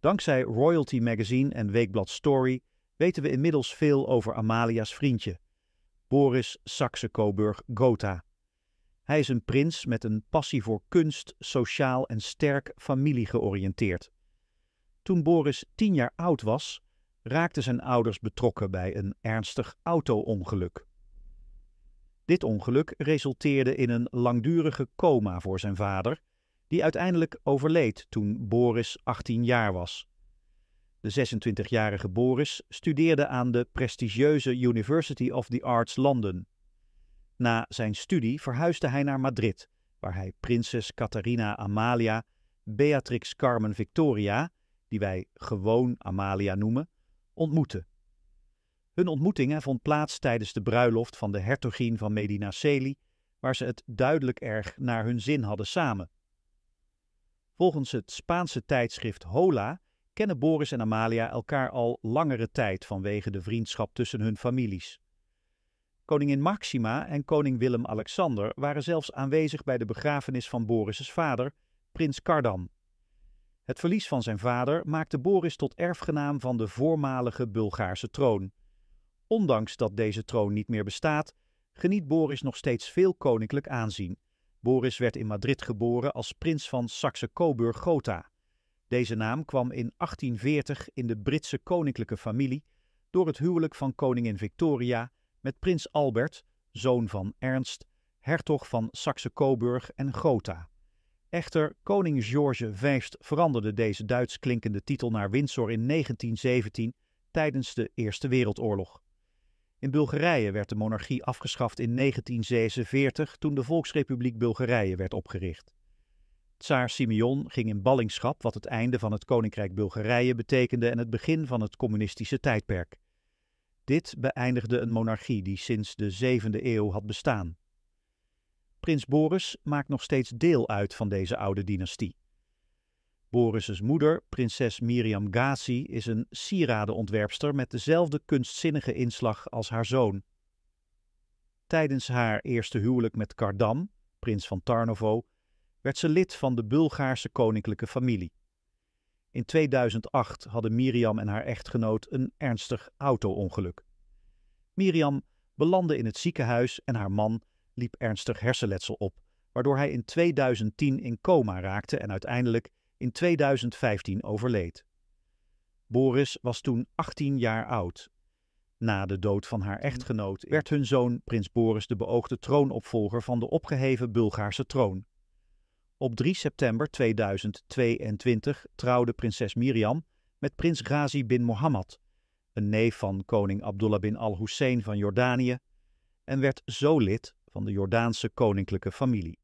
Dankzij Royalty Magazine en Weekblad Story weten we inmiddels veel over Amalia's vriendje, Boris Saxe-Coburg-Gotha. Hij is een prins met een passie voor kunst, sociaal en sterk familiegeoriënteerd. Toen Boris tien jaar oud was, raakten zijn ouders betrokken bij een ernstig auto-ongeluk. Dit ongeluk resulteerde in een langdurige coma voor zijn vader, die uiteindelijk overleed toen Boris 18 jaar was. De 26-jarige Boris studeerde aan de prestigieuze University of the Arts London. Na zijn studie verhuisde hij naar Madrid, waar hij prinses Catharina Amalia, Beatrix Carmen Victoria, die wij gewoon Amalia noemen, ontmoette. Hun ontmoetingen vond plaats tijdens de bruiloft van de hertogin van Medinaceli, waar ze het duidelijk erg naar hun zin hadden samen. Volgens het Spaanse tijdschrift Hola kennen Boris en Amalia elkaar al langere tijd vanwege de vriendschap tussen hun families. Koningin Maxima en koning Willem-Alexander waren zelfs aanwezig bij de begrafenis van Boris' vader, prins Kardan. Het verlies van zijn vader maakte Boris tot erfgenaam van de voormalige Bulgaarse troon. Ondanks dat deze troon niet meer bestaat, geniet Boris nog steeds veel koninklijk aanzien. Boris werd in Madrid geboren als prins van Saxe-Coburg-Gotha. Deze naam kwam in 1840 in de Britse koninklijke familie door het huwelijk van koningin Victoria met prins Albert, zoon van Ernst, hertog van Saxe-Coburg en Gotha. Echter, koning George V veranderde deze Duits klinkende titel naar Windsor in 1917 tijdens de Eerste Wereldoorlog. In Bulgarije werd de monarchie afgeschaft in 1946 toen de Volksrepubliek Bulgarije werd opgericht. Tsaar Simeon ging in ballingschap, wat het einde van het Koninkrijk Bulgarije betekende en het begin van het communistische tijdperk. Dit beëindigde een monarchie die sinds de 7e eeuw had bestaan. Prins Boris maakt nog steeds deel uit van deze oude dynastie. Boris' moeder, prinses Miriam Ghazi, is een sieradenontwerpster met dezelfde kunstzinnige inslag als haar zoon. Tijdens haar eerste huwelijk met Kardam, prins van Tarnovo, werd ze lid van de Bulgaarse koninklijke familie. In 2008 hadden Miriam en haar echtgenoot een ernstig auto-ongeluk. Miriam belandde in het ziekenhuis en haar man liep ernstig hersenletsel op, waardoor hij in 2010 in coma raakte en uiteindelijk in 2015 overleed. Boris was toen 18 jaar oud. Na de dood van haar echtgenoot werd hun zoon prins Boris de beoogde troonopvolger van de opgeheven Bulgaarse troon. Op 3 september 2022 trouwde prinses Miriam met prins Ghazi bin Mohammed, een neef van koning Abdullah bin al-Hussein van Jordanië, en werd zo lid van de Jordaanse koninklijke familie.